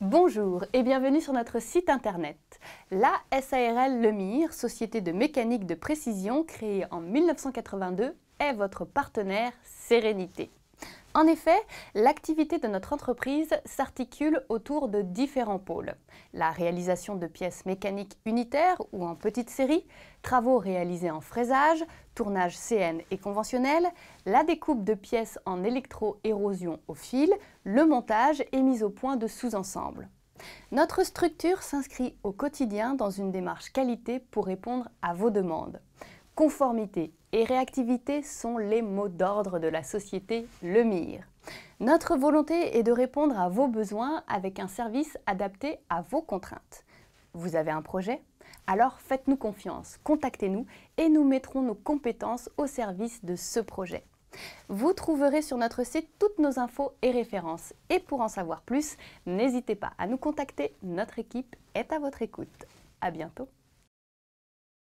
Bonjour et bienvenue sur notre site internet. La SARL Lemire, société de mécanique de précision créée en 1982, est votre partenaire Sérénité. En effet, l'activité de notre entreprise s'articule autour de différents pôles. La réalisation de pièces mécaniques unitaires ou en petite série, travaux réalisés en fraisage, tournage CN et conventionnel, la découpe de pièces en électro-érosion au fil, le montage et mise au point de sous-ensembles. Notre structure s'inscrit au quotidien dans une démarche qualité pour répondre à vos demandes. Conformité et réactivité sont les mots d'ordre de la société Lemire. Notre volonté est de répondre à vos besoins avec un service adapté à vos contraintes. Vous avez un projet Alors faites-nous confiance, contactez-nous et nous mettrons nos compétences au service de ce projet. Vous trouverez sur notre site toutes nos infos et références. Et pour en savoir plus, n'hésitez pas à nous contacter, notre équipe est à votre écoute. À bientôt